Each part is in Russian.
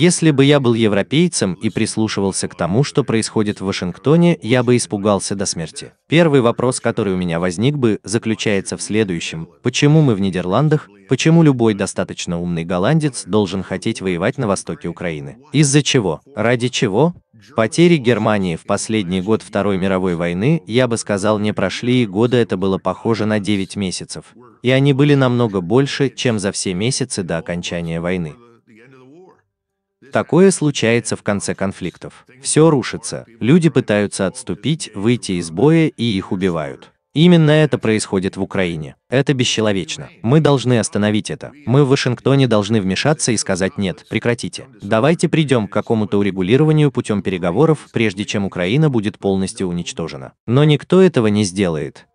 Если бы я был европейцем и прислушивался к тому, что происходит в Вашингтоне, я бы испугался до смерти. Первый вопрос, который у меня возник бы, заключается в следующем. Почему мы в Нидерландах? Почему любой достаточно умный голландец должен хотеть воевать на востоке Украины? Из-за чего? Ради чего? Потери Германии в последний год Второй мировой войны, я бы сказал, не прошли, и года это было похоже на 9 месяцев. И они были намного больше, чем за все месяцы до окончания войны. Такое случается в конце конфликтов. Все рушится, люди пытаются отступить, выйти из боя и их убивают. Именно это происходит в Украине. Это бесчеловечно. Мы должны остановить это. Мы в Вашингтоне должны вмешаться и сказать «нет, прекратите». Давайте придем к какому-то урегулированию путем переговоров, прежде чем Украина будет полностью уничтожена. Но никто этого не сделает.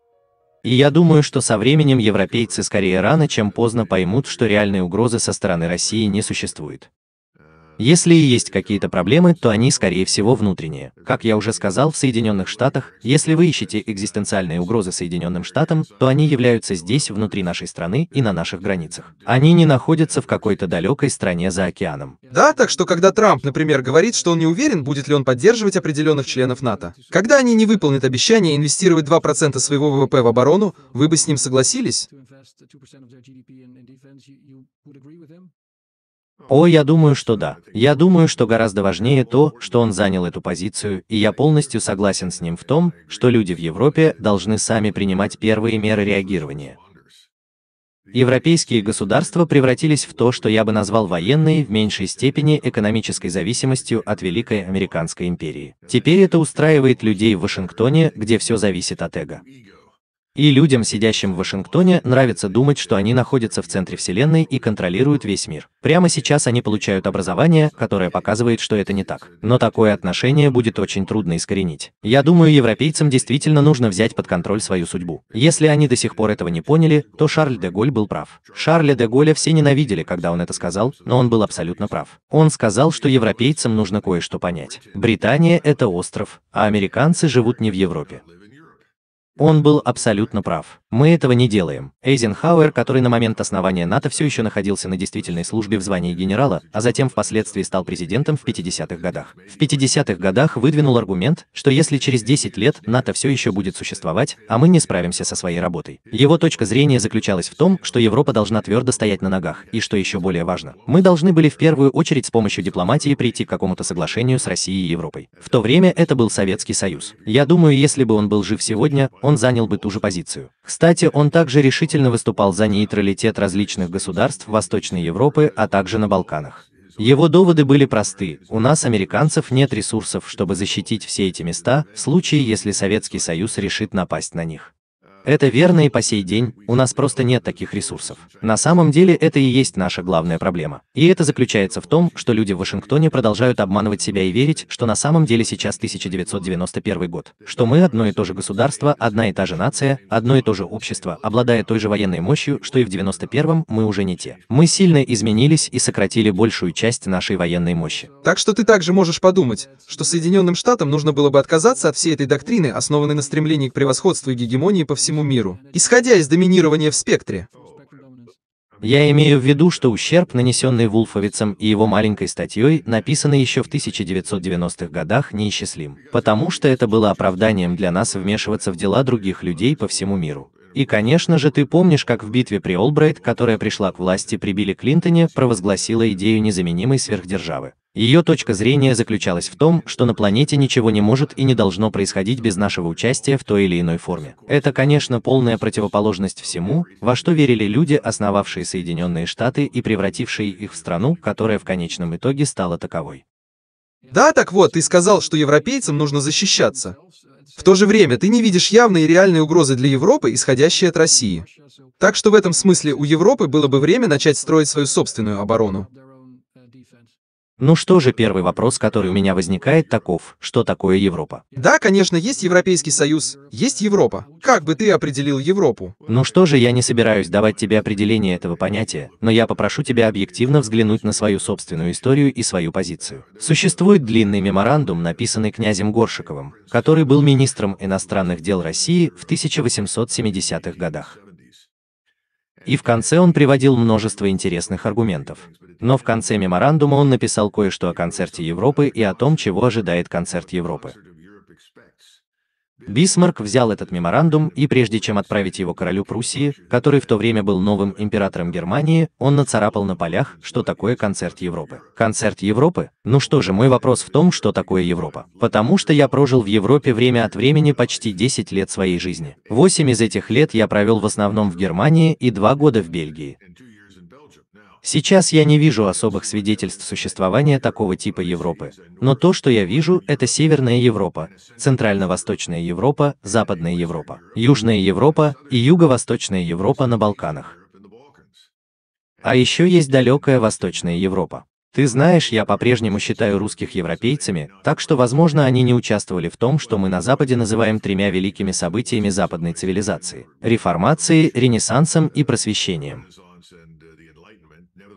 И я думаю, что со временем европейцы скорее рано, чем поздно поймут, что реальной угрозы со стороны России не существует. Если и есть какие-то проблемы, то они, скорее всего, внутренние. Как я уже сказал, в Соединенных Штатах, если вы ищете экзистенциальные угрозы Соединенным Штатам, то они являются здесь, внутри нашей страны и на наших границах. Они не находятся в какой-то далекой стране за океаном. Да, так что когда Трамп, например, говорит, что он не уверен, будет ли он поддерживать определенных членов НАТО, когда они не выполнят обещание инвестировать 2% своего ВВП в оборону, вы бы с ним согласились? О, я думаю, что да. Я думаю, что гораздо важнее то, что он занял эту позицию, и я полностью согласен с ним в том, что люди в Европе должны сами принимать первые меры реагирования. Европейские государства превратились в то, что я бы назвал военной, в меньшей степени экономической зависимостью от Великой Американской империи. Теперь это устраивает людей в Вашингтоне, где все зависит от эго. И людям, сидящим в Вашингтоне, нравится думать, что они находятся в центре Вселенной и контролируют весь мир. Прямо сейчас они получают образование, которое показывает, что это не так. Но такое отношение будет очень трудно искоренить. Я думаю, европейцам действительно нужно взять под контроль свою судьбу. Если они до сих пор этого не поняли, то Шарль де Голь был прав. Шарля де Голля все ненавидели, когда он это сказал, но он был абсолютно прав. Он сказал, что европейцам нужно кое-что понять. Британия – это остров, а американцы живут не в Европе. Он был абсолютно прав. Мы этого не делаем. Эйзенхауэр, который на момент основания НАТО все еще находился на действительной службе в звании генерала, а затем впоследствии стал президентом в 50-х годах. В 50-х годах выдвинул аргумент, что если через 10 лет НАТО все еще будет существовать, а мы не справимся со своей работой. Его точка зрения заключалась в том, что Европа должна твердо стоять на ногах, и что еще более важно, мы должны были в первую очередь с помощью дипломатии прийти к какому-то соглашению с Россией и Европой. В то время это был Советский Союз. Я думаю, если бы он был жив сегодня, он он занял бы ту же позицию. Кстати, он также решительно выступал за нейтралитет различных государств Восточной Европы, а также на Балканах. Его доводы были просты, у нас, американцев, нет ресурсов, чтобы защитить все эти места, в случае, если Советский Союз решит напасть на них. Это верно и по сей день, у нас просто нет таких ресурсов. На самом деле это и есть наша главная проблема. И это заключается в том, что люди в Вашингтоне продолжают обманывать себя и верить, что на самом деле сейчас 1991 год, что мы одно и то же государство, одна и та же нация, одно и то же общество, обладая той же военной мощью, что и в 91-м, мы уже не те. Мы сильно изменились и сократили большую часть нашей военной мощи. Так что ты также можешь подумать, что Соединенным Штатам нужно было бы отказаться от всей этой доктрины, основанной на стремлении к превосходству и гегемонии по всему всему миру, исходя из доминирования в спектре. Я имею в виду, что ущерб, нанесенный Вулфовицем и его маленькой статьей, написанный еще в 1990-х годах, неисчислим, потому что это было оправданием для нас вмешиваться в дела других людей по всему миру. И, конечно же, ты помнишь, как в битве при Олбрайт, которая пришла к власти при Билли Клинтоне, провозгласила идею незаменимой сверхдержавы. Ее точка зрения заключалась в том, что на планете ничего не может и не должно происходить без нашего участия в той или иной форме. Это, конечно, полная противоположность всему, во что верили люди, основавшие Соединенные Штаты и превратившие их в страну, которая в конечном итоге стала таковой. Да, так вот, ты сказал, что европейцам нужно защищаться. В то же время ты не видишь явной и реальной угрозы для Европы, исходящей от России. Так что в этом смысле у Европы было бы время начать строить свою собственную оборону. Ну что же, первый вопрос, который у меня возникает, таков, что такое Европа? Да, конечно, есть Европейский Союз, есть Европа. Как бы ты определил Европу? Ну что же, я не собираюсь давать тебе определение этого понятия, но я попрошу тебя объективно взглянуть на свою собственную историю и свою позицию. Существует длинный меморандум, написанный князем Горшиковым, который был министром иностранных дел России в 1870-х годах. И в конце он приводил множество интересных аргументов. Но в конце меморандума он написал кое-что о концерте Европы и о том, чего ожидает концерт Европы. Бисмарк взял этот меморандум и прежде чем отправить его королю Пруссии, который в то время был новым императором Германии, он нацарапал на полях, что такое концерт Европы. Концерт Европы? Ну что же, мой вопрос в том, что такое Европа. Потому что я прожил в Европе время от времени почти 10 лет своей жизни. 8 из этих лет я провел в основном в Германии и 2 года в Бельгии. Сейчас я не вижу особых свидетельств существования такого типа Европы, но то, что я вижу, это Северная Европа, Центрально-Восточная Европа, Западная Европа, Южная Европа и Юго-Восточная Европа на Балканах. А еще есть далекая Восточная Европа. Ты знаешь, я по-прежнему считаю русских европейцами, так что, возможно, они не участвовали в том, что мы на Западе называем тремя великими событиями западной цивилизации – реформацией, ренессансом и просвещением.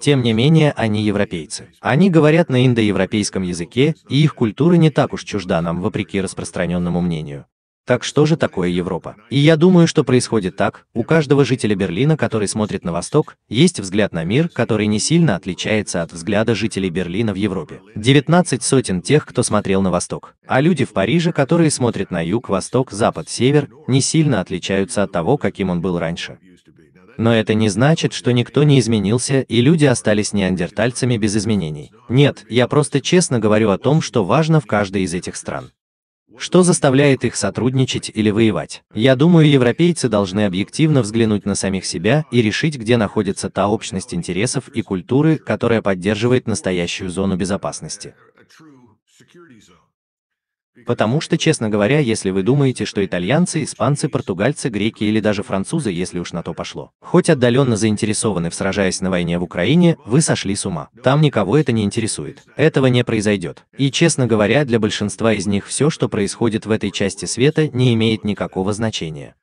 Тем не менее, они европейцы. Они говорят на индоевропейском языке, и их культура не так уж чужда нам, вопреки распространенному мнению. Так что же такое Европа? И я думаю, что происходит так, у каждого жителя Берлина, который смотрит на восток, есть взгляд на мир, который не сильно отличается от взгляда жителей Берлина в Европе. 19 сотен тех, кто смотрел на восток. А люди в Париже, которые смотрят на юг, восток, запад, север, не сильно отличаются от того, каким он был раньше. Но это не значит, что никто не изменился и люди остались неандертальцами без изменений. Нет, я просто честно говорю о том, что важно в каждой из этих стран. Что заставляет их сотрудничать или воевать? Я думаю, европейцы должны объективно взглянуть на самих себя и решить, где находится та общность интересов и культуры, которая поддерживает настоящую зону безопасности. Потому что, честно говоря, если вы думаете, что итальянцы, испанцы, португальцы, греки или даже французы, если уж на то пошло, хоть отдаленно заинтересованы в сражаясь на войне в Украине, вы сошли с ума. Там никого это не интересует. Этого не произойдет. И, честно говоря, для большинства из них все, что происходит в этой части света, не имеет никакого значения.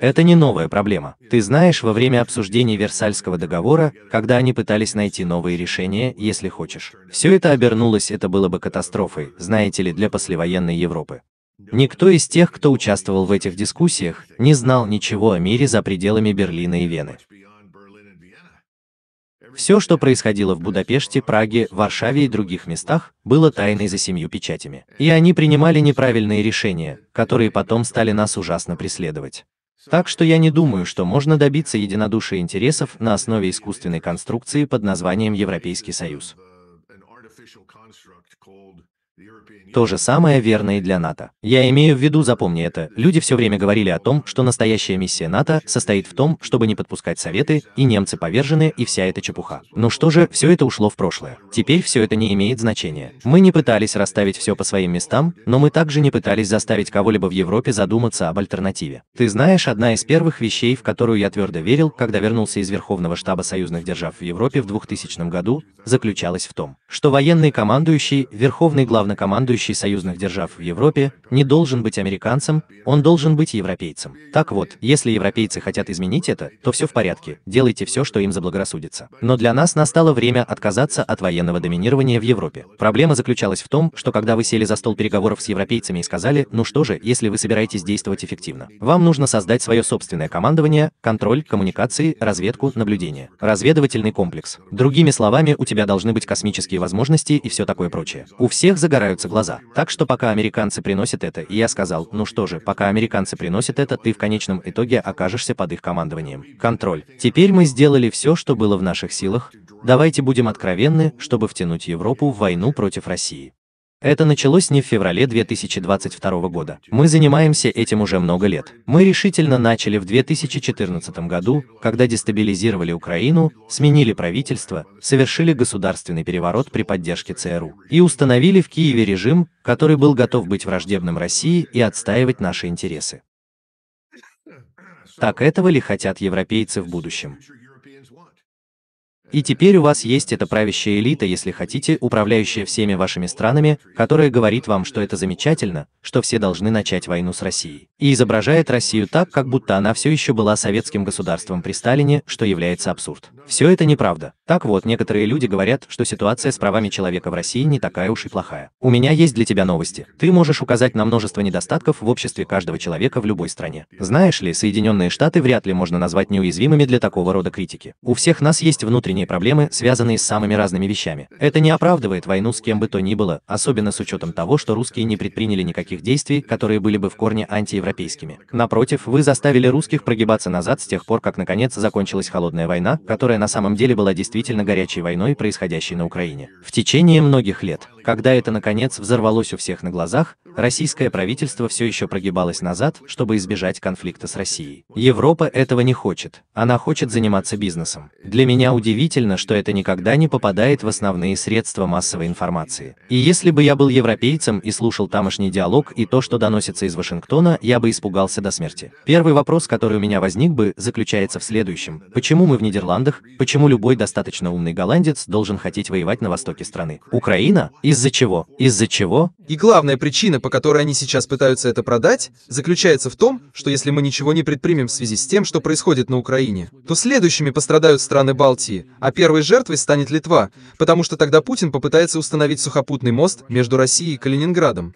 Это не новая проблема. Ты знаешь, во время обсуждения Версальского договора, когда они пытались найти новые решения, если хочешь. Все это обернулось, это было бы катастрофой, знаете ли, для послевоенной Европы. Никто из тех, кто участвовал в этих дискуссиях, не знал ничего о мире за пределами Берлина и Вены. Все, что происходило в Будапеште, Праге, Варшаве и других местах, было тайной за семью печатями. И они принимали неправильные решения, которые потом стали нас ужасно преследовать. Так что я не думаю, что можно добиться единодушия интересов на основе искусственной конструкции под названием Европейский Союз. Uh, то же самое верно и для НАТО. Я имею в виду, запомни это, люди все время говорили о том, что настоящая миссия НАТО состоит в том, чтобы не подпускать советы, и немцы повержены, и вся эта чепуха. Ну что же, все это ушло в прошлое. Теперь все это не имеет значения. Мы не пытались расставить все по своим местам, но мы также не пытались заставить кого-либо в Европе задуматься об альтернативе. Ты знаешь, одна из первых вещей, в которую я твердо верил, когда вернулся из Верховного штаба союзных держав в Европе в 2000 году, заключалась в том, что военный командующий, верховный главный главнокомандующий союзных держав в Европе, не должен быть американцем, он должен быть европейцем. Так вот, если европейцы хотят изменить это, то все в порядке, делайте все, что им заблагорассудится. Но для нас настало время отказаться от военного доминирования в Европе. Проблема заключалась в том, что когда вы сели за стол переговоров с европейцами и сказали, ну что же, если вы собираетесь действовать эффективно, вам нужно создать свое собственное командование, контроль, коммуникации, разведку, наблюдение. Разведывательный комплекс. Другими словами, у тебя должны быть космические возможности и все такое прочее. У всех заготовлено загораются глаза. Так что пока американцы приносят это, и я сказал, ну что же, пока американцы приносят это, ты в конечном итоге окажешься под их командованием. Контроль. Теперь мы сделали все, что было в наших силах, давайте будем откровенны, чтобы втянуть Европу в войну против России. Это началось не в феврале 2022 года. Мы занимаемся этим уже много лет. Мы решительно начали в 2014 году, когда дестабилизировали Украину, сменили правительство, совершили государственный переворот при поддержке ЦРУ и установили в Киеве режим, который был готов быть враждебным России и отстаивать наши интересы. Так этого ли хотят европейцы в будущем? И теперь у вас есть эта правящая элита, если хотите, управляющая всеми вашими странами, которая говорит вам, что это замечательно, что все должны начать войну с Россией и изображает Россию так, как будто она все еще была советским государством при Сталине, что является абсурд. Все это неправда. Так вот, некоторые люди говорят, что ситуация с правами человека в России не такая уж и плохая. У меня есть для тебя новости. Ты можешь указать на множество недостатков в обществе каждого человека в любой стране. Знаешь ли, Соединенные Штаты вряд ли можно назвать неуязвимыми для такого рода критики. У всех нас есть внутренние проблемы, связанные с самыми разными вещами. Это не оправдывает войну с кем бы то ни было, особенно с учетом того, что русские не предприняли никаких действий, которые были бы в корне антиевропейскими европейскими. Напротив, вы заставили русских прогибаться назад с тех пор, как наконец закончилась холодная война, которая на самом деле была действительно горячей войной, происходящей на Украине. В течение многих лет, когда это наконец взорвалось у всех на глазах, российское правительство все еще прогибалось назад, чтобы избежать конфликта с Россией. Европа этого не хочет, она хочет заниматься бизнесом. Для меня удивительно, что это никогда не попадает в основные средства массовой информации. И если бы я был европейцем и слушал тамошний диалог и то, что доносится из Вашингтона, я я бы испугался до смерти. Первый вопрос, который у меня возник бы, заключается в следующем. Почему мы в Нидерландах? Почему любой достаточно умный голландец должен хотеть воевать на востоке страны? Украина? Из-за чего? Из-за чего? И главная причина, по которой они сейчас пытаются это продать, заключается в том, что если мы ничего не предпримем в связи с тем, что происходит на Украине, то следующими пострадают страны Балтии, а первой жертвой станет Литва, потому что тогда Путин попытается установить сухопутный мост между Россией и Калининградом.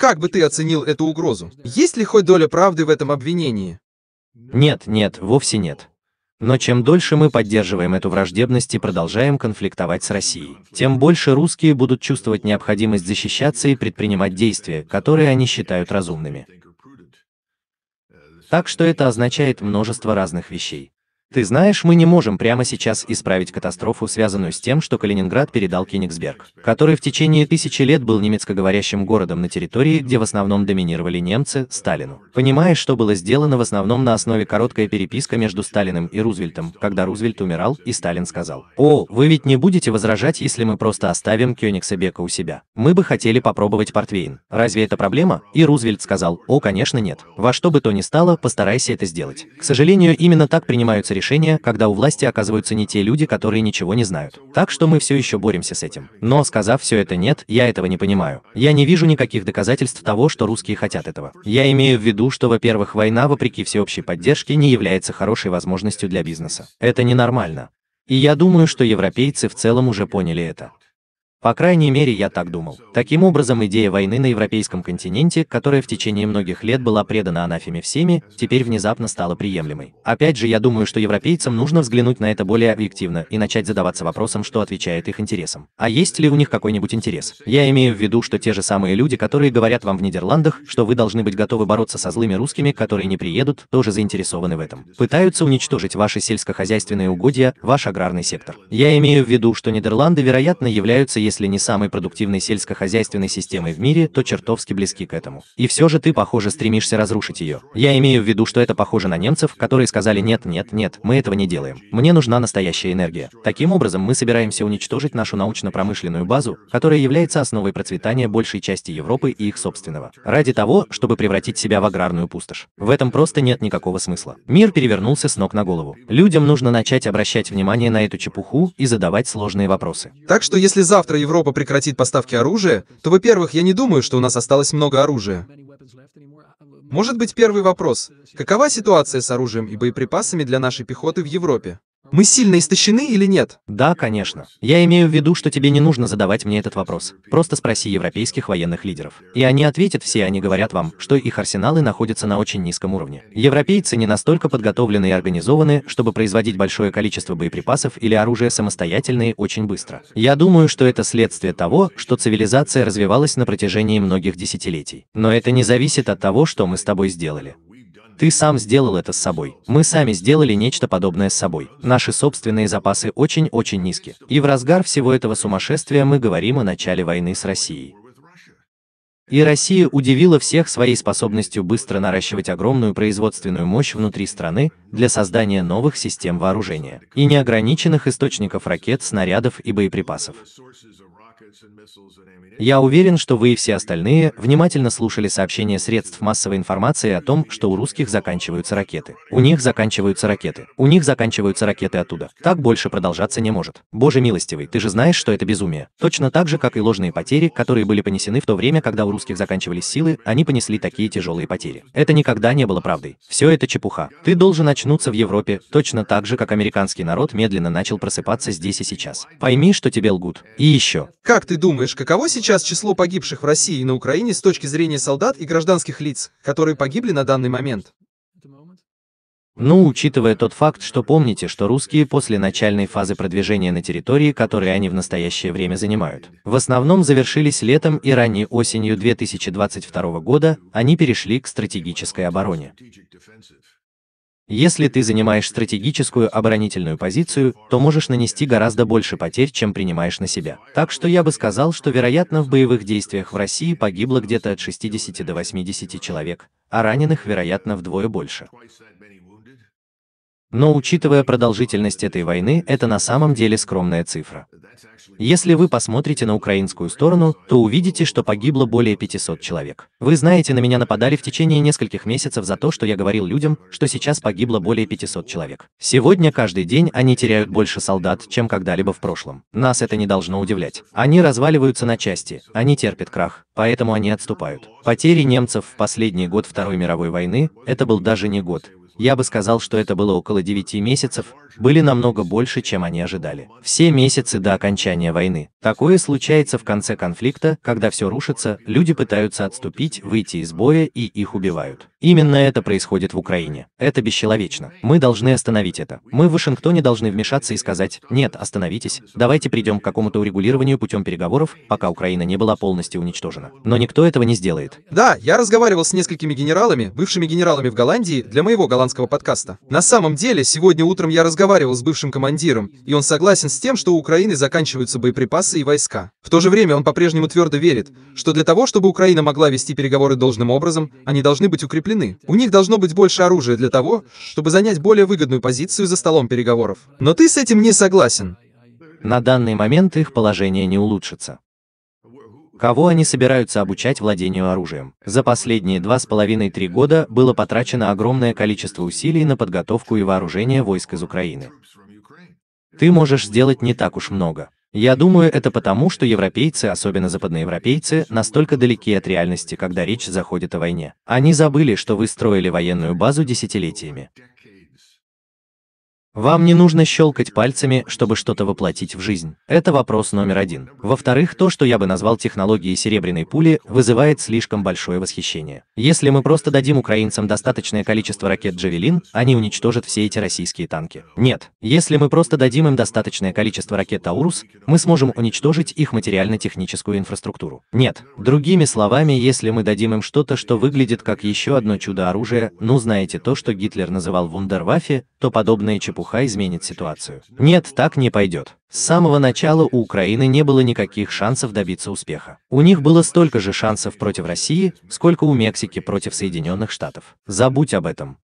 Как бы ты оценил эту угрозу? Есть ли хоть доля правды в этом обвинении? Нет, нет, вовсе нет. Но чем дольше мы поддерживаем эту враждебность и продолжаем конфликтовать с Россией, тем больше русские будут чувствовать необходимость защищаться и предпринимать действия, которые они считают разумными. Так что это означает множество разных вещей. Ты знаешь, мы не можем прямо сейчас исправить катастрофу, связанную с тем, что Калининград передал Кенигсберг, который в течение тысячи лет был немецкоговорящим городом на территории, где в основном доминировали немцы, Сталину. Понимая, что было сделано в основном на основе короткой переписка между Сталиным и Рузвельтом, когда Рузвельт умирал, и Сталин сказал, «О, вы ведь не будете возражать, если мы просто оставим Кёнигсебека у себя. Мы бы хотели попробовать портвейн. Разве это проблема?» И Рузвельт сказал, «О, конечно нет. Во что бы то ни стало, постарайся это сделать». К сожалению, именно так принимаются решения, когда у власти оказываются не те люди, которые ничего не знают. Так что мы все еще боремся с этим. Но, сказав все это нет, я этого не понимаю. Я не вижу никаких доказательств того, что русские хотят этого. Я имею в виду, что, во-первых, война, вопреки всеобщей поддержке, не является хорошей возможностью для бизнеса. Это ненормально. И я думаю, что европейцы в целом уже поняли это. По крайней мере, я так думал. Таким образом, идея войны на европейском континенте, которая в течение многих лет была предана анафеме всеми, теперь внезапно стала приемлемой. Опять же, я думаю, что европейцам нужно взглянуть на это более объективно и начать задаваться вопросом, что отвечает их интересам. А есть ли у них какой-нибудь интерес? Я имею в виду, что те же самые люди, которые говорят вам в Нидерландах, что вы должны быть готовы бороться со злыми русскими, которые не приедут, тоже заинтересованы в этом. Пытаются уничтожить ваши сельскохозяйственные угодья, ваш аграрный сектор. Я имею в виду, что Нидерланды, вероятно, являются, если не самой продуктивной сельскохозяйственной системой в мире, то чертовски близки к этому. И все же ты, похоже, стремишься разрушить ее. Я имею в виду, что это похоже на немцев, которые сказали «нет, нет, нет, мы этого не делаем. Мне нужна настоящая энергия». Таким образом, мы собираемся уничтожить нашу научно-промышленную базу, которая является основой процветания большей части Европы и их собственного, ради того, чтобы превратить себя в аграрную пустошь. В этом просто нет никакого смысла. Мир перевернулся с ног на голову. Людям нужно начать обращать внимание на эту чепуху и задавать сложные вопросы. Так что если завтра Европа прекратит поставки оружия, то, во-первых, я не думаю, что у нас осталось много оружия. Может быть, первый вопрос. Какова ситуация с оружием и боеприпасами для нашей пехоты в Европе? Мы сильно истощены или нет? Да, конечно. Я имею в виду, что тебе не нужно задавать мне этот вопрос. Просто спроси европейских военных лидеров. И они ответят все, они говорят вам, что их арсеналы находятся на очень низком уровне. Европейцы не настолько подготовлены и организованы, чтобы производить большое количество боеприпасов или оружия самостоятельно и очень быстро. Я думаю, что это следствие того, что цивилизация развивалась на протяжении многих десятилетий. Но это не зависит от того, что мы с тобой сделали. Ты сам сделал это с собой. Мы сами сделали нечто подобное с собой. Наши собственные запасы очень-очень низки. И в разгар всего этого сумасшествия мы говорим о начале войны с Россией. И Россия удивила всех своей способностью быстро наращивать огромную производственную мощь внутри страны для создания новых систем вооружения и неограниченных источников ракет, снарядов и боеприпасов. Я уверен, что вы и все остальные внимательно слушали сообщения средств массовой информации о том, что у русских заканчиваются ракеты. У них заканчиваются ракеты. У них заканчиваются ракеты оттуда. Так больше продолжаться не может. Боже милостивый, ты же знаешь, что это безумие. Точно так же, как и ложные потери, которые были понесены в то время, когда у русских заканчивались силы, они понесли такие тяжелые потери. Это никогда не было правдой. Все это чепуха. Ты должен очнуться в Европе, точно так же, как американский народ медленно начал просыпаться здесь и сейчас. Пойми, что тебе лгут. И еще. Как как ты думаешь, каково сейчас число погибших в России и на Украине с точки зрения солдат и гражданских лиц, которые погибли на данный момент? Ну, учитывая тот факт, что помните, что русские после начальной фазы продвижения на территории, которые они в настоящее время занимают, в основном завершились летом и ранней осенью 2022 года, они перешли к стратегической обороне. Если ты занимаешь стратегическую оборонительную позицию, то можешь нанести гораздо больше потерь, чем принимаешь на себя. Так что я бы сказал, что вероятно в боевых действиях в России погибло где-то от 60 до 80 человек, а раненых вероятно вдвое больше. Но учитывая продолжительность этой войны, это на самом деле скромная цифра. Если вы посмотрите на украинскую сторону, то увидите, что погибло более 500 человек. Вы знаете, на меня нападали в течение нескольких месяцев за то, что я говорил людям, что сейчас погибло более 500 человек. Сегодня каждый день они теряют больше солдат, чем когда-либо в прошлом. Нас это не должно удивлять. Они разваливаются на части, они терпят крах, поэтому они отступают. Потери немцев в последний год Второй мировой войны, это был даже не год, я бы сказал, что это было около 9 месяцев, были намного больше, чем они ожидали. Все месяцы до окончания войны. Такое случается в конце конфликта, когда все рушится, люди пытаются отступить, выйти из боя и их убивают. Именно это происходит в Украине. Это бесчеловечно. Мы должны остановить это. Мы в Вашингтоне должны вмешаться и сказать, нет, остановитесь, давайте придем к какому-то урегулированию путем переговоров, пока Украина не была полностью уничтожена. Но никто этого не сделает. Да, я разговаривал с несколькими генералами, бывшими генералами в Голландии, для моего голландского гражданского подкаста. На самом деле, сегодня утром я разговаривал с бывшим командиром, и он согласен с тем, что у Украины заканчиваются боеприпасы и войска. В то же время он по-прежнему твердо верит, что для того, чтобы Украина могла вести переговоры должным образом, они должны быть укреплены. У них должно быть больше оружия для того, чтобы занять более выгодную позицию за столом переговоров. Но ты с этим не согласен. На данный момент их положение не улучшится. Кого они собираются обучать владению оружием? За последние два с половиной-три года было потрачено огромное количество усилий на подготовку и вооружение войск из Украины. Ты можешь сделать не так уж много. Я думаю, это потому, что европейцы, особенно западноевропейцы, настолько далеки от реальности, когда речь заходит о войне. Они забыли, что вы строили военную базу десятилетиями. Вам не нужно щелкать пальцами, чтобы что-то воплотить в жизнь. Это вопрос номер один. Во-вторых, то, что я бы назвал технологией серебряной пули, вызывает слишком большое восхищение. Если мы просто дадим украинцам достаточное количество ракет «Джавелин», они уничтожат все эти российские танки. Нет. Если мы просто дадим им достаточное количество ракет «Таурус», мы сможем уничтожить их материально-техническую инфраструктуру. Нет. Другими словами, если мы дадим им что-то, что выглядит как еще одно чудо оружия, ну знаете то, что Гитлер называл «вундерваффе», то подобные чепухи чепуха изменит ситуацию. Нет, так не пойдет. С самого начала у Украины не было никаких шансов добиться успеха. У них было столько же шансов против России, сколько у Мексики против Соединенных Штатов. Забудь об этом.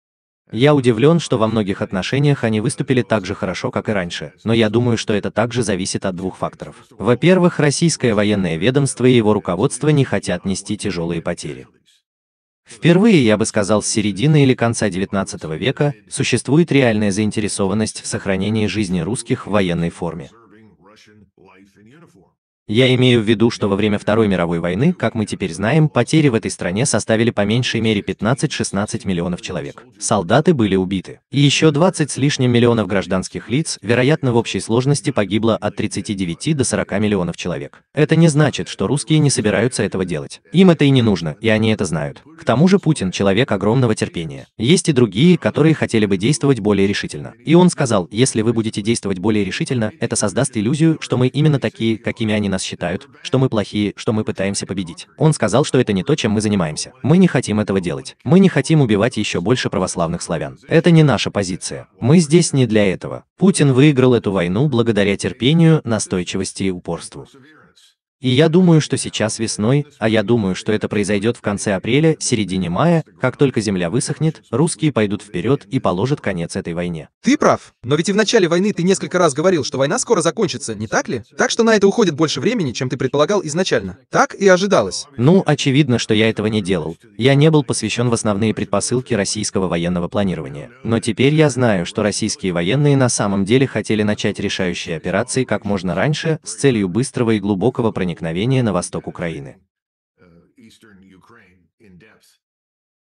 Я удивлен, что во многих отношениях они выступили так же хорошо, как и раньше, но я думаю, что это также зависит от двух факторов. Во-первых, российское военное ведомство и его руководство не хотят нести тяжелые потери. Впервые, я бы сказал, с середины или конца XIX века существует реальная заинтересованность в сохранении жизни русских в военной форме. Я имею в виду, что во время Второй мировой войны, как мы теперь знаем, потери в этой стране составили по меньшей мере 15-16 миллионов человек. Солдаты были убиты. И еще 20 с лишним миллионов гражданских лиц, вероятно, в общей сложности погибло от 39 до 40 миллионов человек. Это не значит, что русские не собираются этого делать. Им это и не нужно, и они это знают. К тому же Путин – человек огромного терпения. Есть и другие, которые хотели бы действовать более решительно. И он сказал, если вы будете действовать более решительно, это создаст иллюзию, что мы именно такие, какими они нас считают, что мы плохие, что мы пытаемся победить. Он сказал, что это не то, чем мы занимаемся. Мы не хотим этого делать. Мы не хотим убивать еще больше православных славян. Это не наша позиция. Мы здесь не для этого. Путин выиграл эту войну благодаря терпению, настойчивости и упорству. И я думаю, что сейчас весной, а я думаю, что это произойдет в конце апреля, середине мая, как только земля высохнет, русские пойдут вперед и положат конец этой войне. Ты прав. Но ведь и в начале войны ты несколько раз говорил, что война скоро закончится, не так ли? Так что на это уходит больше времени, чем ты предполагал изначально. Так и ожидалось. Ну, очевидно, что я этого не делал. Я не был посвящен в основные предпосылки российского военного планирования. Но теперь я знаю, что российские военные на самом деле хотели начать решающие операции как можно раньше, с целью быстрого и глубокого проникновения проникновения на восток э, Украины. Э,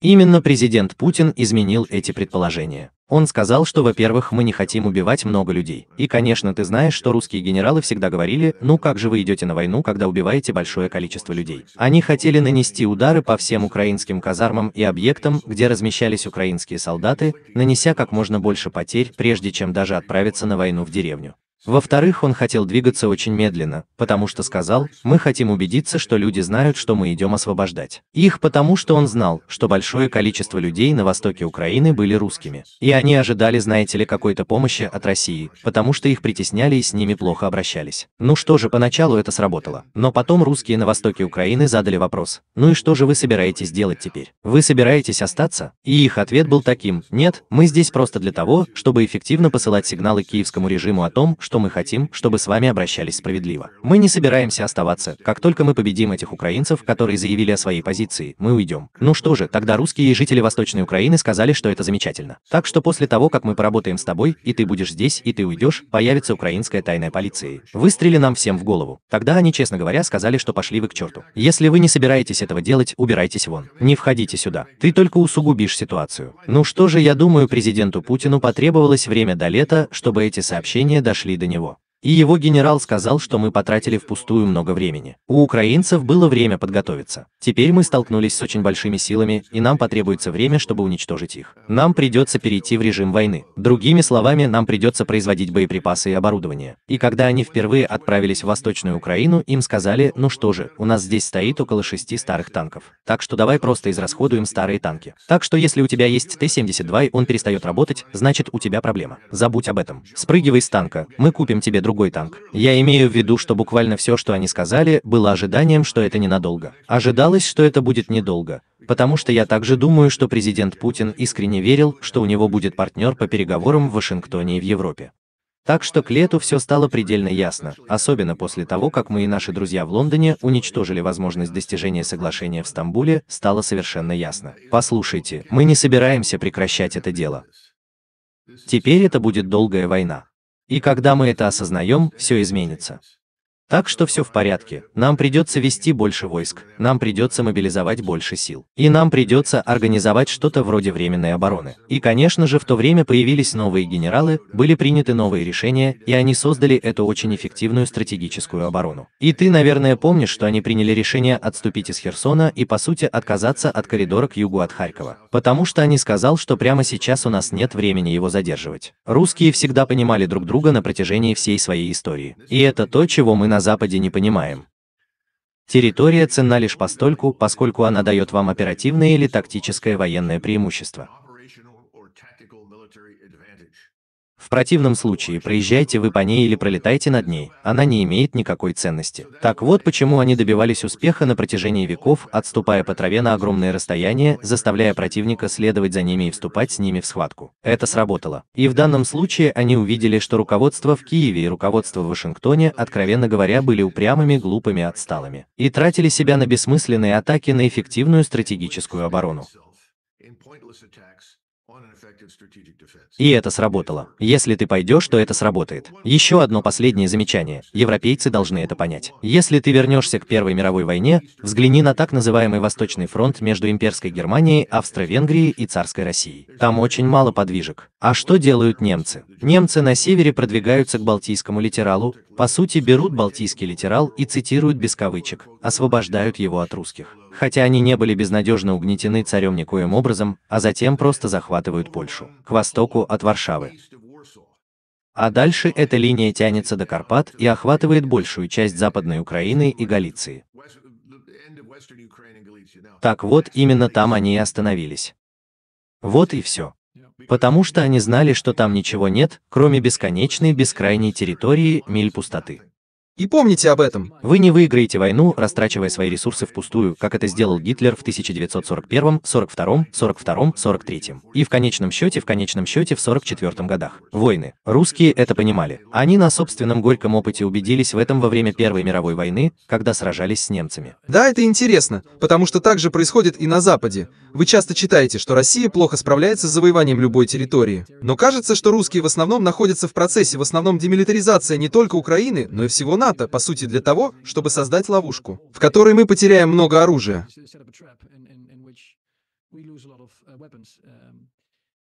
Именно президент Путин изменил эти предположения. Он сказал, что, во-первых, мы не хотим э, убивать много людей. И, конечно, ты знаешь, что русские генералы всегда говорили, ну как же вы идете на войну, когда убиваете большое количество людей. Они хотели нанести удары по всем украинским казармам и объектам, где размещались украинские солдаты, нанеся как можно больше потерь, прежде чем даже отправиться на войну в деревню. Во-вторых, он хотел двигаться очень медленно, потому что сказал, мы хотим убедиться, что люди знают, что мы идем освобождать. Их потому, что он знал, что большое количество людей на востоке Украины были русскими. И они ожидали, знаете ли, какой-то помощи от России, потому что их притесняли и с ними плохо обращались. Ну что же, поначалу это сработало. Но потом русские на востоке Украины задали вопрос, ну и что же вы собираетесь делать теперь? Вы собираетесь остаться? И их ответ был таким, нет, мы здесь просто для того, чтобы эффективно посылать сигналы киевскому режиму о том, что что мы хотим, чтобы с вами обращались справедливо. Мы не собираемся оставаться. Как только мы победим этих украинцев, которые заявили о своей позиции, мы уйдем. Ну что же, тогда русские и жители Восточной Украины сказали, что это замечательно. Так что после того, как мы поработаем с тобой, и ты будешь здесь, и ты уйдешь, появится украинская тайная полиция. Выстрели нам всем в голову. Тогда они, честно говоря, сказали, что пошли вы к черту. Если вы не собираетесь этого делать, убирайтесь вон. Не входите сюда. Ты только усугубишь ситуацию. Ну что же, я думаю, президенту Путину потребовалось время до лета, чтобы эти сообщения дошли до него. И его генерал сказал, что мы потратили впустую много времени. У украинцев было время подготовиться. Теперь мы столкнулись с очень большими силами, и нам потребуется время, чтобы уничтожить их. Нам придется перейти в режим войны. Другими словами, нам придется производить боеприпасы и оборудование. И когда они впервые отправились в Восточную Украину, им сказали, ну что же, у нас здесь стоит около шести старых танков. Так что давай просто израсходуем старые танки. Так что если у тебя есть Т-72 и он перестает работать, значит у тебя проблема. Забудь об этом. Спрыгивай с танка, мы купим тебе другой танк. Я имею в виду, что буквально все, что они сказали, было ожиданием, что это ненадолго. Ожидалось, что это будет недолго, потому что я также думаю, что президент Путин искренне верил, что у него будет партнер по переговорам в Вашингтоне и в Европе. Так что к лету все стало предельно ясно, особенно после того, как мы и наши друзья в Лондоне уничтожили возможность достижения соглашения в Стамбуле, стало совершенно ясно. Послушайте, мы не собираемся прекращать это дело. Теперь это будет долгая война. И когда мы это осознаем, все изменится. Так что все в порядке, нам придется вести больше войск, нам придется мобилизовать больше сил. И нам придется организовать что-то вроде временной обороны. И конечно же в то время появились новые генералы, были приняты новые решения, и они создали эту очень эффективную стратегическую оборону. И ты, наверное, помнишь, что они приняли решение отступить из Херсона и по сути отказаться от коридора к югу от Харькова. Потому что они сказал, что прямо сейчас у нас нет времени его задерживать. Русские всегда понимали друг друга на протяжении всей своей истории. И это то, чего мы на на Западе не понимаем. Территория ценна лишь постольку, поскольку она дает вам оперативное или тактическое военное преимущество. В противном случае проезжайте вы по ней или пролетайте над ней, она не имеет никакой ценности. Так вот почему они добивались успеха на протяжении веков, отступая по траве на огромные расстояния, заставляя противника следовать за ними и вступать с ними в схватку. Это сработало. И в данном случае они увидели, что руководство в Киеве и руководство в Вашингтоне, откровенно говоря, были упрямыми, глупыми, отсталыми. И тратили себя на бессмысленные атаки на эффективную стратегическую оборону. in pointless attacks и это сработало. Если ты пойдешь, то это сработает. Еще одно последнее замечание. Европейцы должны это понять. Если ты вернешься к Первой мировой войне, взгляни на так называемый Восточный фронт между имперской Германией, Австро-Венгрией и царской Россией. Там очень мало подвижек. А что делают немцы? Немцы на севере продвигаются к Балтийскому литералу, по сути берут Балтийский литерал и цитируют без кавычек, освобождают его от русских хотя они не были безнадежно угнетены царем никоим образом, а затем просто захватывают Польшу, к востоку от Варшавы. А дальше эта линия тянется до Карпат и охватывает большую часть Западной Украины и Галиции. Так вот, именно там они и остановились. Вот и все. Потому что они знали, что там ничего нет, кроме бесконечной бескрайней территории миль пустоты. И помните об этом. Вы не выиграете войну, растрачивая свои ресурсы впустую, как это сделал Гитлер в 1941, 42, 42, 43 и в конечном счете, в конечном счете в 44 годах. Войны. Русские это понимали. Они на собственном горьком опыте убедились в этом во время Первой мировой войны, когда сражались с немцами. Да, это интересно, потому что так же происходит и на Западе. Вы часто читаете, что Россия плохо справляется с завоеванием любой территории. Но кажется, что русские в основном находятся в процессе в основном демилитаризации не только Украины, но и всего НАТО. НАТО, по сути, для того, чтобы создать ловушку, в которой мы потеряем много оружия.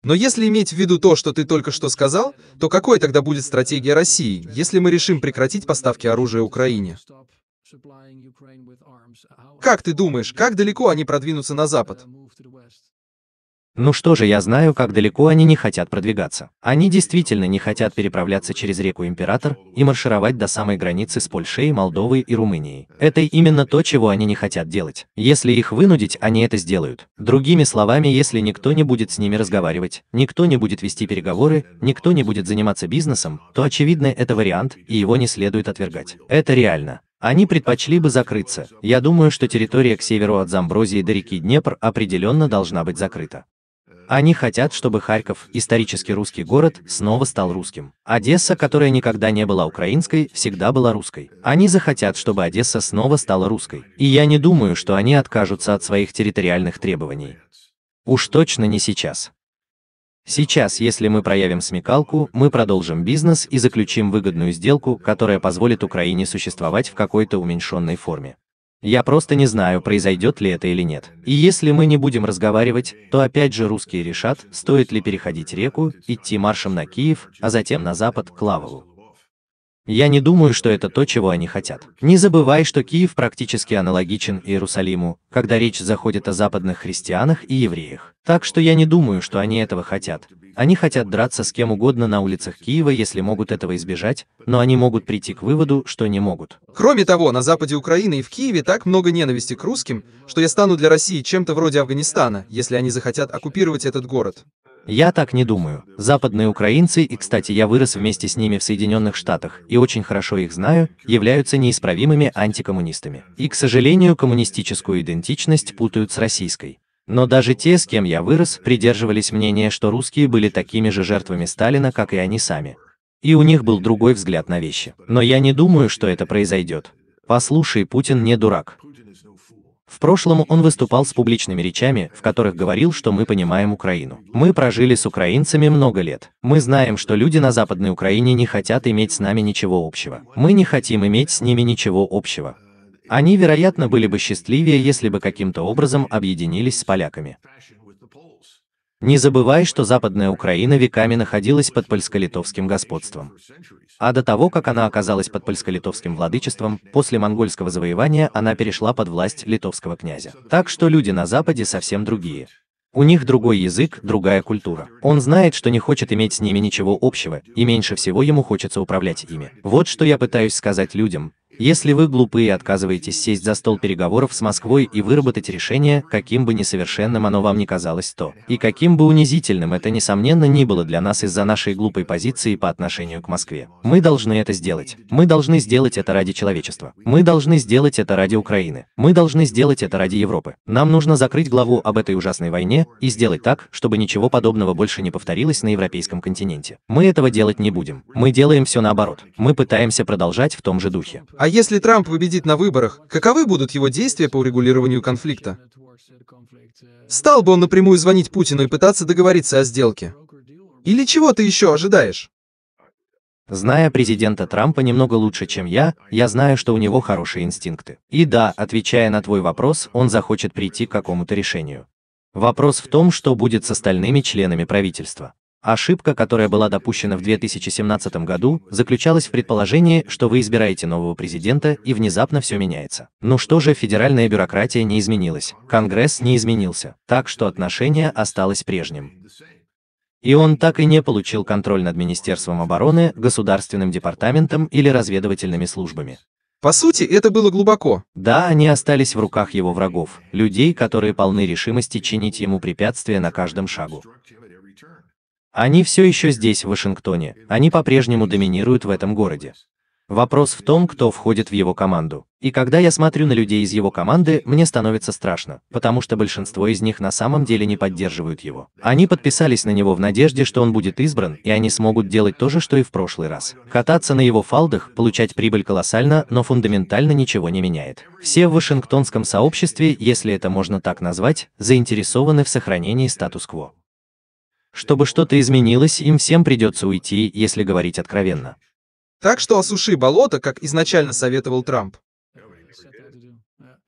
Но если иметь в виду то, что ты только что сказал, то какой тогда будет стратегия России, если мы решим прекратить поставки оружия Украине? Как ты думаешь, как далеко они продвинутся на Запад? Ну что же, я знаю, как далеко они не хотят продвигаться. Они действительно не хотят переправляться через реку Император и маршировать до самой границы с Польшей, Молдовой и Румынией. Это именно то, чего они не хотят делать. Если их вынудить, они это сделают. Другими словами, если никто не будет с ними разговаривать, никто не будет вести переговоры, никто не будет заниматься бизнесом, то очевидно это вариант, и его не следует отвергать. Это реально. Они предпочли бы закрыться. Я думаю, что территория к северу от Замброзии до реки Днепр определенно должна быть закрыта. Они хотят, чтобы Харьков, исторически русский город, снова стал русским. Одесса, которая никогда не была украинской, всегда была русской. Они захотят, чтобы Одесса снова стала русской. И я не думаю, что они откажутся от своих территориальных требований. Уж точно не сейчас. Сейчас, если мы проявим смекалку, мы продолжим бизнес и заключим выгодную сделку, которая позволит Украине существовать в какой-то уменьшенной форме. Я просто не знаю, произойдет ли это или нет. И если мы не будем разговаривать, то опять же русские решат, стоит ли переходить реку, идти маршем на Киев, а затем на запад, к Лавову. Я не думаю, что это то, чего они хотят. Не забывай, что Киев практически аналогичен Иерусалиму, когда речь заходит о западных христианах и евреях. Так что я не думаю, что они этого хотят. Они хотят драться с кем угодно на улицах Киева, если могут этого избежать, но они могут прийти к выводу, что не могут. Кроме того, на западе Украины и в Киеве так много ненависти к русским, что я стану для России чем-то вроде Афганистана, если они захотят оккупировать этот город. Я так не думаю. Западные украинцы, и, кстати, я вырос вместе с ними в Соединенных Штатах и очень хорошо их знаю, являются неисправимыми антикоммунистами. И, к сожалению, коммунистическую идентичность путают с российской. Но даже те, с кем я вырос, придерживались мнения, что русские были такими же жертвами Сталина, как и они сами. И у них был другой взгляд на вещи. Но я не думаю, что это произойдет. Послушай, Путин не дурак. В прошлом он выступал с публичными речами, в которых говорил, что мы понимаем Украину. Мы прожили с украинцами много лет. Мы знаем, что люди на Западной Украине не хотят иметь с нами ничего общего. Мы не хотим иметь с ними ничего общего. Они, вероятно, были бы счастливее, если бы каким-то образом объединились с поляками. Не забывай, что Западная Украина веками находилась под польско-литовским господством. А до того, как она оказалась под польско-литовским владычеством, после монгольского завоевания она перешла под власть литовского князя. Так что люди на Западе совсем другие. У них другой язык, другая культура. Он знает, что не хочет иметь с ними ничего общего, и меньше всего ему хочется управлять ими. Вот что я пытаюсь сказать людям, если вы глупые и отказываетесь сесть за стол переговоров с Москвой и выработать решение, каким бы несовершенным оно вам ни казалось то, и каким бы унизительным это несомненно ни было для нас из-за нашей глупой позиции по отношению к Москве, мы должны это сделать. Мы должны сделать это ради человечества. Мы должны сделать это ради Украины. Мы должны сделать это ради Европы. Нам нужно закрыть главу об этой ужасной войне и сделать так, чтобы ничего подобного больше не повторилось на европейском континенте. Мы этого делать не будем. Мы делаем все наоборот. Мы пытаемся продолжать в том же духе. А если Трамп победит на выборах, каковы будут его действия по урегулированию конфликта? Стал бы он напрямую звонить Путину и пытаться договориться о сделке? Или чего ты еще ожидаешь? Зная президента Трампа немного лучше, чем я, я знаю, что у него хорошие инстинкты. И да, отвечая на твой вопрос, он захочет прийти к какому-то решению. Вопрос в том, что будет с остальными членами правительства. Ошибка, которая была допущена в 2017 году, заключалась в предположении, что вы избираете нового президента и внезапно все меняется. Ну что же, федеральная бюрократия не изменилась, Конгресс не изменился, так что отношение осталось прежним. И он так и не получил контроль над Министерством обороны, Государственным департаментом или разведывательными службами. По сути, это было глубоко. Да, они остались в руках его врагов, людей, которые полны решимости чинить ему препятствия на каждом шагу. Они все еще здесь, в Вашингтоне, они по-прежнему доминируют в этом городе. Вопрос в том, кто входит в его команду. И когда я смотрю на людей из его команды, мне становится страшно, потому что большинство из них на самом деле не поддерживают его. Они подписались на него в надежде, что он будет избран, и они смогут делать то же, что и в прошлый раз. Кататься на его фалдах, получать прибыль колоссально, но фундаментально ничего не меняет. Все в вашингтонском сообществе, если это можно так назвать, заинтересованы в сохранении статус-кво. Чтобы что-то изменилось, им всем придется уйти, если говорить откровенно. Так что осуши болото, как изначально советовал Трамп.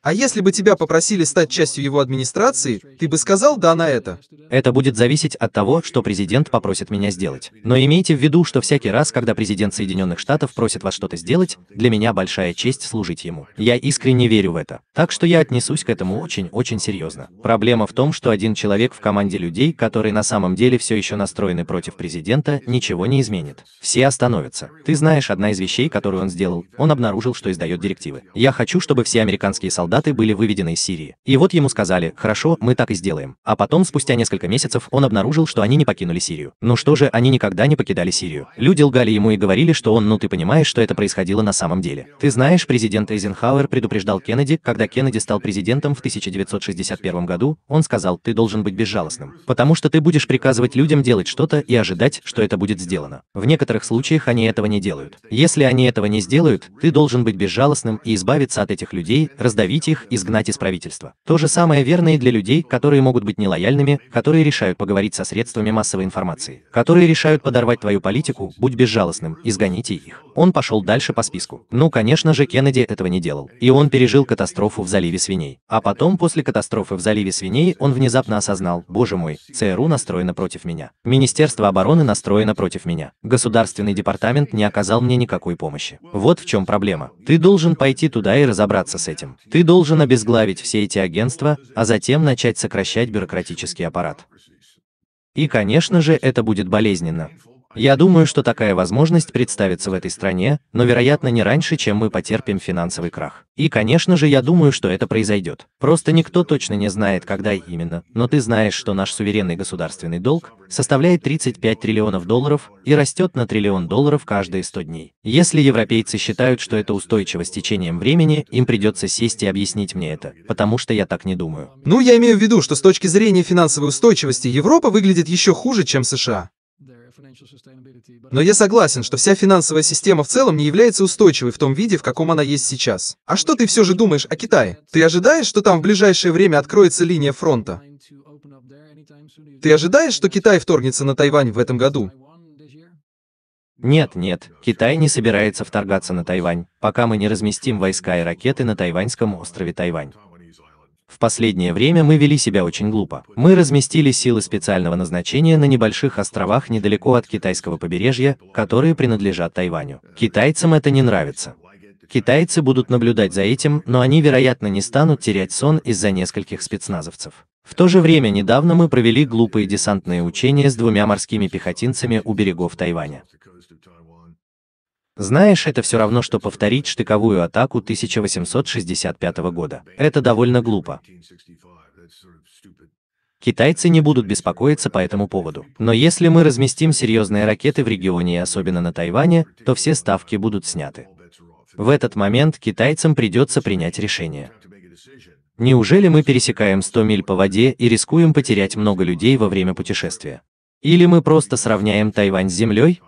А если бы тебя попросили стать частью его администрации, ты бы сказал «да» на это? Это будет зависеть от того, что президент попросит меня сделать. Но имейте в виду, что всякий раз, когда президент Соединенных Штатов просит вас что-то сделать, для меня большая честь служить ему. Я искренне верю в это. Так что я отнесусь к этому очень-очень серьезно. Проблема в том, что один человек в команде людей, которые на самом деле все еще настроены против президента, ничего не изменит. Все остановятся. Ты знаешь, одна из вещей, которую он сделал, он обнаружил, что издает директивы. Я хочу, чтобы все американские солдаты солдаты были выведены из Сирии. И вот ему сказали, хорошо, мы так и сделаем. А потом, спустя несколько месяцев, он обнаружил, что они не покинули Сирию. Ну что же, они никогда не покидали Сирию. Люди лгали ему и говорили, что он, ну ты понимаешь, что это происходило на самом деле. Ты знаешь, президент Эйзенхауэр предупреждал Кеннеди, когда Кеннеди стал президентом в 1961 году, он сказал, ты должен быть безжалостным. Потому что ты будешь приказывать людям делать что-то и ожидать, что это будет сделано. В некоторых случаях они этого не делают. Если они этого не сделают, ты должен быть безжалостным и избавиться от этих людей, раздавить объявить их, изгнать из правительства. То же самое верно и для людей, которые могут быть нелояльными, которые решают поговорить со средствами массовой информации, которые решают подорвать твою политику, будь безжалостным, изгоните их. Он пошел дальше по списку. Ну, конечно же, Кеннеди этого не делал. И он пережил катастрофу в заливе свиней. А потом, после катастрофы в заливе свиней, он внезапно осознал, боже мой, ЦРУ настроено против меня. Министерство обороны настроено против меня. Государственный департамент не оказал мне никакой помощи. Вот в чем проблема. Ты должен пойти туда и разобраться с этим. Ты должен обезглавить все эти агентства, а затем начать сокращать бюрократический аппарат. И, конечно же, это будет болезненно. Я думаю, что такая возможность представится в этой стране, но вероятно не раньше, чем мы потерпим финансовый крах. И, конечно же, я думаю, что это произойдет. Просто никто точно не знает, когда именно, но ты знаешь, что наш суверенный государственный долг составляет 35 триллионов долларов и растет на триллион долларов каждые 100 дней. Если европейцы считают, что это устойчиво с течением времени, им придется сесть и объяснить мне это, потому что я так не думаю. Ну, я имею в виду, что с точки зрения финансовой устойчивости Европа выглядит еще хуже, чем США. Но я согласен, что вся финансовая система в целом не является устойчивой в том виде, в каком она есть сейчас. А что ты все же думаешь о Китае? Ты ожидаешь, что там в ближайшее время откроется линия фронта? Ты ожидаешь, что Китай вторгнется на Тайвань в этом году? Нет, нет, Китай не собирается вторгаться на Тайвань, пока мы не разместим войска и ракеты на тайваньском острове Тайвань. В последнее время мы вели себя очень глупо. Мы разместили силы специального назначения на небольших островах недалеко от китайского побережья, которые принадлежат Тайваню. Китайцам это не нравится. Китайцы будут наблюдать за этим, но они, вероятно, не станут терять сон из-за нескольких спецназовцев. В то же время недавно мы провели глупые десантные учения с двумя морскими пехотинцами у берегов Тайваня. Знаешь, это все равно, что повторить штыковую атаку 1865 года. Это довольно глупо. Китайцы не будут беспокоиться по этому поводу. Но если мы разместим серьезные ракеты в регионе и особенно на Тайване, то все ставки будут сняты. В этот момент китайцам придется принять решение. Неужели мы пересекаем 100 миль по воде и рискуем потерять много людей во время путешествия? Или мы просто сравняем Тайвань с землей?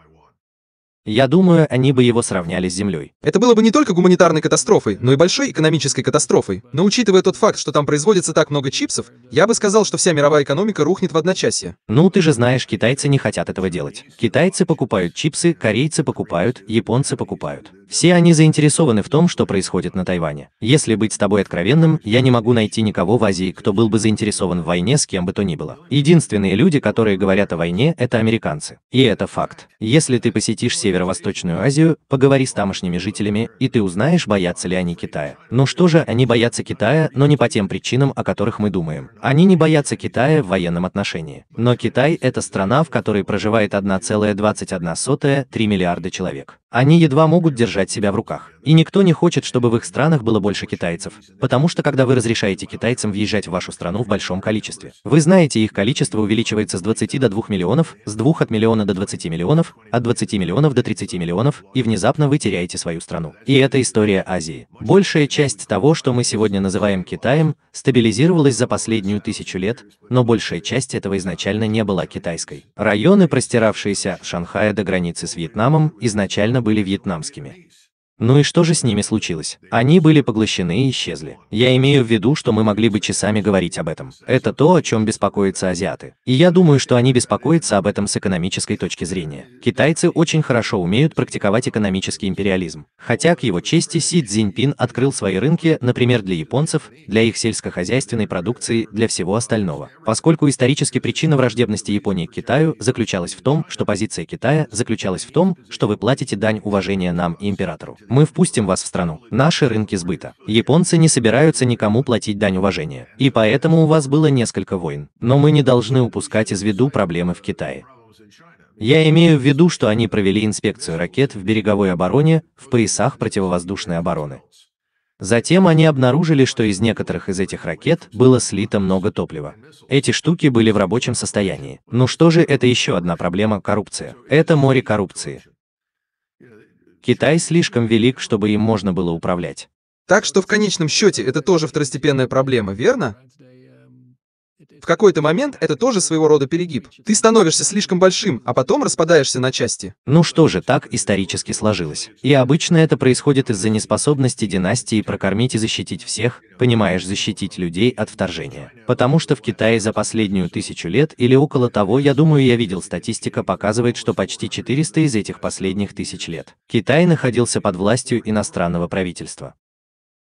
Я думаю, они бы его сравняли с землей. Это было бы не только гуманитарной катастрофой, но и большой экономической катастрофой. Но учитывая тот факт, что там производится так много чипсов, я бы сказал, что вся мировая экономика рухнет в одночасье. Ну, ты же знаешь, китайцы не хотят этого делать. Китайцы покупают чипсы, корейцы покупают, японцы покупают. Все они заинтересованы в том, что происходит на Тайване. Если быть с тобой откровенным, я не могу найти никого в Азии, кто был бы заинтересован в войне с кем бы то ни было. Единственные люди, которые говорят о войне, это американцы. И это факт. Если ты посетишь север Северо-Восточную Азию, поговори с тамошними жителями, и ты узнаешь, боятся ли они Китая. Ну что же, они боятся Китая, но не по тем причинам, о которых мы думаем. Они не боятся Китая в военном отношении. Но Китай – это страна, в которой проживает 1,21,3 миллиарда человек. Они едва могут держать себя в руках. И никто не хочет, чтобы в их странах было больше китайцев, потому что когда вы разрешаете китайцам въезжать в вашу страну в большом количестве, вы знаете, их количество увеличивается с 20 до 2 миллионов, с 2 от миллиона до 20 миллионов, от 20 миллионов до 30 миллионов, и внезапно вы теряете свою страну. И это история Азии. Большая часть того, что мы сегодня называем Китаем, стабилизировалась за последнюю тысячу лет, но большая часть этого изначально не была китайской. Районы, простиравшиеся Шанхая до границы с Вьетнамом, изначально были вьетнамскими. Ну и что же с ними случилось? Они были поглощены и исчезли. Я имею в виду, что мы могли бы часами говорить об этом. Это то, о чем беспокоятся азиаты. И я думаю, что они беспокоятся об этом с экономической точки зрения. Китайцы очень хорошо умеют практиковать экономический империализм. Хотя, к его чести, Си Цзиньпин открыл свои рынки, например, для японцев, для их сельскохозяйственной продукции, для всего остального. Поскольку исторически причина враждебности Японии к Китаю заключалась в том, что позиция Китая заключалась в том, что вы платите дань уважения нам и императору. Мы впустим вас в страну. Наши рынки сбыта. Японцы не собираются никому платить дань уважения. И поэтому у вас было несколько войн. Но мы не должны упускать из виду проблемы в Китае. Я имею в виду, что они провели инспекцию ракет в береговой обороне, в поясах противовоздушной обороны. Затем они обнаружили, что из некоторых из этих ракет было слито много топлива. Эти штуки были в рабочем состоянии. Ну что же, это еще одна проблема – коррупция. Это море коррупции. Китай слишком велик, чтобы им можно было управлять. Так что в конечном счете это тоже второстепенная проблема, верно? В какой-то момент это тоже своего рода перегиб. Ты становишься слишком большим, а потом распадаешься на части. Ну что же, так исторически сложилось. И обычно это происходит из-за неспособности династии прокормить и защитить всех, понимаешь, защитить людей от вторжения. Потому что в Китае за последнюю тысячу лет или около того, я думаю, я видел, статистика показывает, что почти 400 из этих последних тысяч лет. Китай находился под властью иностранного правительства.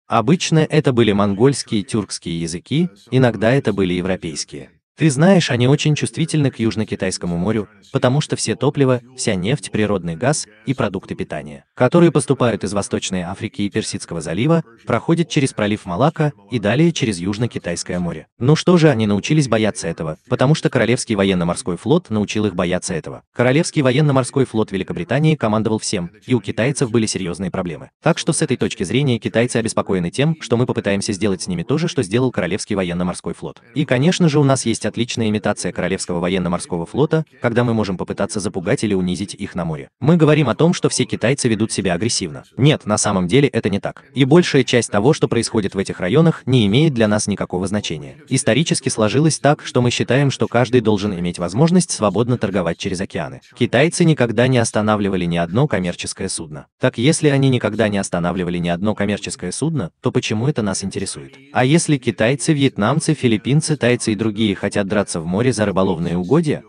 Обычно это были монгольские и тюркские языки, иногда это были европейские. Ты знаешь, они очень чувствительны к Южно-Китайскому морю, потому что все топливо, вся нефть, природный газ и продукты питания, которые поступают из Восточной Африки и Персидского залива, проходят через пролив Малака и далее через Южно-Китайское море. Ну что же они научились бояться этого, потому что Королевский военно-морской флот научил их бояться этого. Королевский военно-морской флот Великобритании командовал всем, и у китайцев были серьезные проблемы. Так что с этой точки зрения китайцы обеспокоены тем, что мы попытаемся сделать с ними то же, что сделал Королевский военно-морской флот. И конечно же у нас есть есть отличная имитация Королевского военно-морского флота, когда мы можем попытаться запугать или унизить их на море. Мы говорим о том, что все китайцы ведут себя агрессивно. Нет, на самом деле это не так. И большая часть того, что происходит в этих районах, не имеет для нас никакого значения. Исторически сложилось так, что мы считаем, что каждый должен иметь возможность свободно торговать через океаны. Китайцы никогда не останавливали ни одно коммерческое судно. Так если они никогда не останавливали ни одно коммерческое судно, то почему это нас интересует? А если китайцы, вьетнамцы, филиппинцы, тайцы и другие хотят хотят драться в море за рыболовные угодья?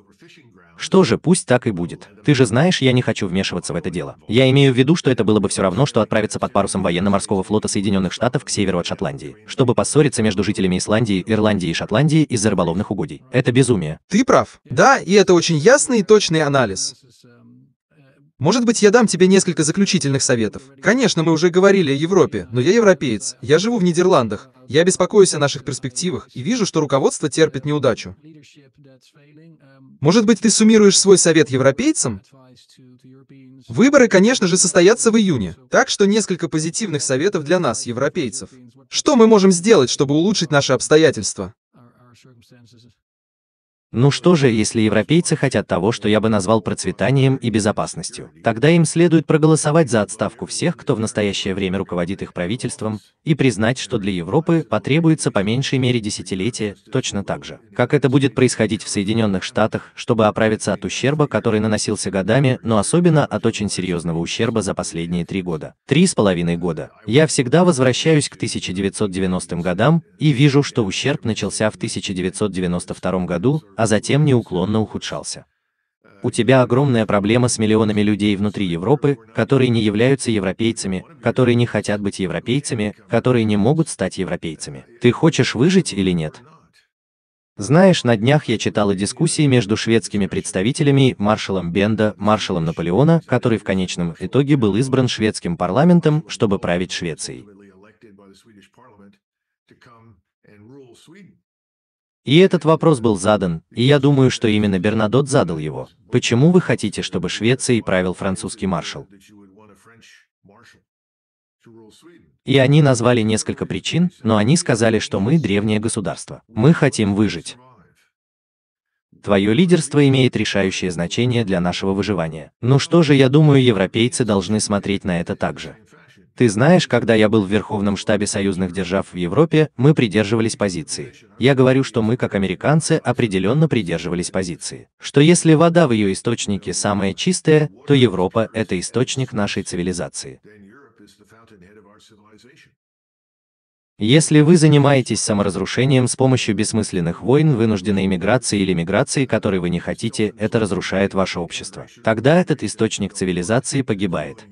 Что же, пусть так и будет. Ты же знаешь, я не хочу вмешиваться в это дело. Я имею в виду, что это было бы все равно, что отправиться под парусом военно-морского флота Соединенных Штатов к северу от Шотландии, чтобы поссориться между жителями Исландии, Ирландии и Шотландии из-за рыболовных угодий. Это безумие. Ты прав. Да, и это очень ясный и точный анализ. Может быть, я дам тебе несколько заключительных советов. Конечно, мы уже говорили о Европе, но я европеец, я живу в Нидерландах, я беспокоюсь о наших перспективах и вижу, что руководство терпит неудачу. Может быть, ты суммируешь свой совет европейцам? Выборы, конечно же, состоятся в июне, так что несколько позитивных советов для нас, европейцев. Что мы можем сделать, чтобы улучшить наши обстоятельства? Ну что же, если европейцы хотят того, что я бы назвал процветанием и безопасностью, тогда им следует проголосовать за отставку всех, кто в настоящее время руководит их правительством, и признать, что для Европы потребуется по меньшей мере десятилетие, точно так же, как это будет происходить в Соединенных Штатах, чтобы оправиться от ущерба, который наносился годами, но особенно от очень серьезного ущерба за последние три года. Три с половиной года. Я всегда возвращаюсь к 1990 годам и вижу, что ущерб начался в 1992 году, а а затем неуклонно ухудшался. У тебя огромная проблема с миллионами людей внутри Европы, которые не являются европейцами, которые не хотят быть европейцами, которые не могут стать европейцами. Ты хочешь выжить или нет? Знаешь, на днях я читала дискуссии между шведскими представителями и маршалом Бенда, маршалом Наполеона, который в конечном итоге был избран шведским парламентом, чтобы править Швецией. И этот вопрос был задан, и я думаю, что именно Бернадот задал его. Почему вы хотите, чтобы Швецией правил французский маршал? И они назвали несколько причин, но они сказали, что мы древнее государство. Мы хотим выжить. Твое лидерство имеет решающее значение для нашего выживания. Ну что же, я думаю, европейцы должны смотреть на это также. Ты знаешь, когда я был в Верховном штабе союзных держав в Европе, мы придерживались позиции. Я говорю, что мы, как американцы, определенно придерживались позиции. Что если вода в ее источнике самая чистая, то Европа – это источник нашей цивилизации. Если вы занимаетесь саморазрушением с помощью бессмысленных войн, вынужденной иммиграции или миграции, которой вы не хотите, это разрушает ваше общество. Тогда этот источник цивилизации погибает.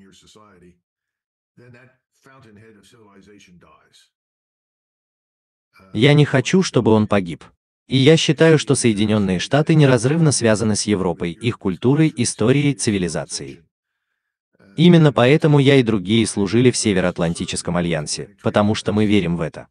Я не хочу, чтобы он погиб. И я считаю, что Соединенные Штаты неразрывно связаны с Европой, их культурой, историей, цивилизацией. Именно поэтому я и другие служили в Североатлантическом альянсе, потому что мы верим в это.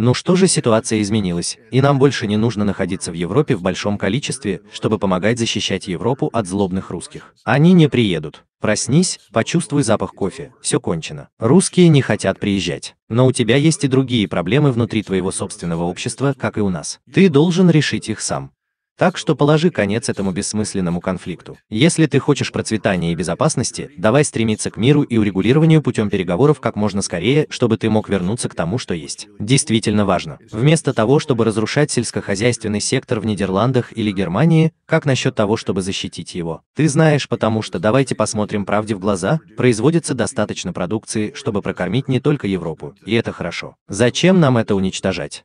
Ну что же ситуация изменилась, и нам больше не нужно находиться в Европе в большом количестве, чтобы помогать защищать Европу от злобных русских. Они не приедут. Проснись, почувствуй запах кофе, все кончено. Русские не хотят приезжать. Но у тебя есть и другие проблемы внутри твоего собственного общества, как и у нас. Ты должен решить их сам. Так что положи конец этому бессмысленному конфликту. Если ты хочешь процветания и безопасности, давай стремиться к миру и урегулированию путем переговоров как можно скорее, чтобы ты мог вернуться к тому, что есть. Действительно важно. Вместо того, чтобы разрушать сельскохозяйственный сектор в Нидерландах или Германии, как насчет того, чтобы защитить его? Ты знаешь, потому что, давайте посмотрим правде в глаза, производится достаточно продукции, чтобы прокормить не только Европу, и это хорошо. Зачем нам это уничтожать?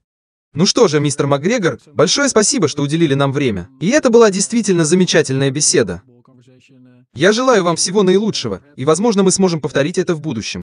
Ну что же, мистер МакГрегор, большое спасибо, что уделили нам время. И это была действительно замечательная беседа. Я желаю вам всего наилучшего, и возможно мы сможем повторить это в будущем.